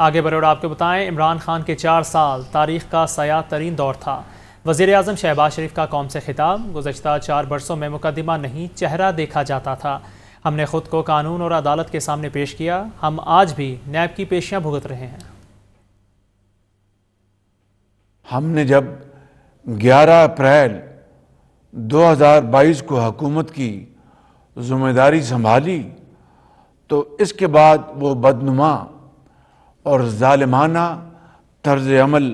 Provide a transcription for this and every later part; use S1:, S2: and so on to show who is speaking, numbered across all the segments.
S1: आगे बढ़े और आपको बताएं इमरान खान के चार साल तारीख का सयाह तरीन दौर था वजीर अजम शहबाज शरीफ का कौम से खिताब गुजशत चार बरसों में मुकदमा नहीं चेहरा देखा जाता था हमने खुद को कानून और अदालत के सामने पेश किया हम आज भी नैब की पेशियाँ भुगत रहे हैं
S2: हमने जब 11 अप्रैल 2022 को हकूमत की जिम्मेदारी संभाली तो इसके बाद वो बदनुमा और ालमाना तर्ज अमल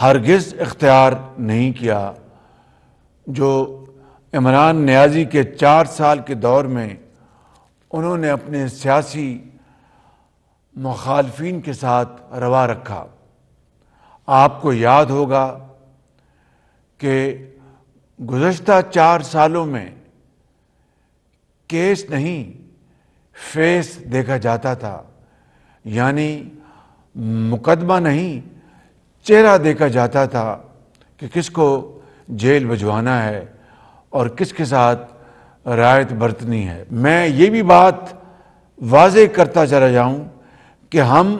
S2: हरगिज़ इख्तियार नहीं किया जो इमरान न्याजी के चार साल के दौर में उन्होंने अपने सियासी मुखालफन के साथ रवा रखा आपको याद होगा कि गुज्त चार सालों में केस नहीं फेस देखा जाता था यानी मुकदमा नहीं चेहरा देखा जाता था कि किसको जेल भिजवाना है और किसके साथ रायत बरतनी है मैं ये भी बात वाज करता चला जाऊं कि हम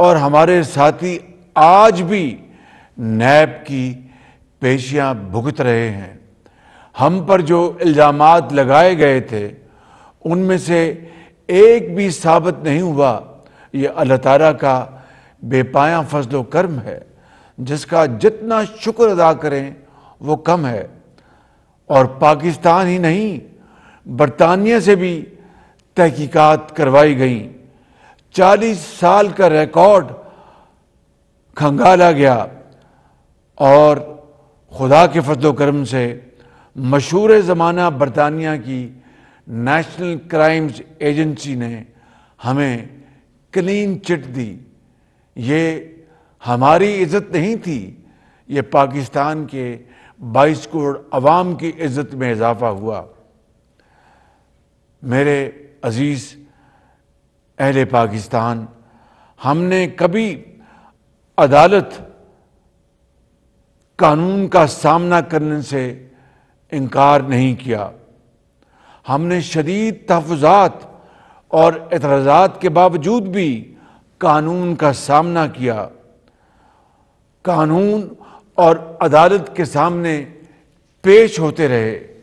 S2: और हमारे साथी आज भी नैब की पेशियां भुगत रहे हैं हम पर जो इल्ज़ाम लगाए गए थे उनमें से एक भी साबित नहीं हुआ ये अल्लाह ताला का बेपाया फजलो कर्म है जिसका जितना शुक्र अदा करें वो कम है और पाकिस्तान ही नहीं बरतानिया से भी तहकीकात करवाई गई चालीस साल का रिकॉर्ड खंगाला गया और खुदा के फजलो करम से मशहूर ज़माना बरतानिया की नेशनल क्राइम्स एजेंसी ने हमें क्लीन चिट दी ये हमारी इज्जत नहीं थी ये पाकिस्तान के 22 करोड़ अवाम की इज्जत में इजाफा हुआ मेरे अजीज़ अहल पाकिस्तान हमने कभी अदालत कानून का सामना करने से इनकार नहीं किया हमने शदीद तहफात और एतराज़ात के बावजूद भी कानून का सामना किया कानून और अदालत के सामने पेश होते रहे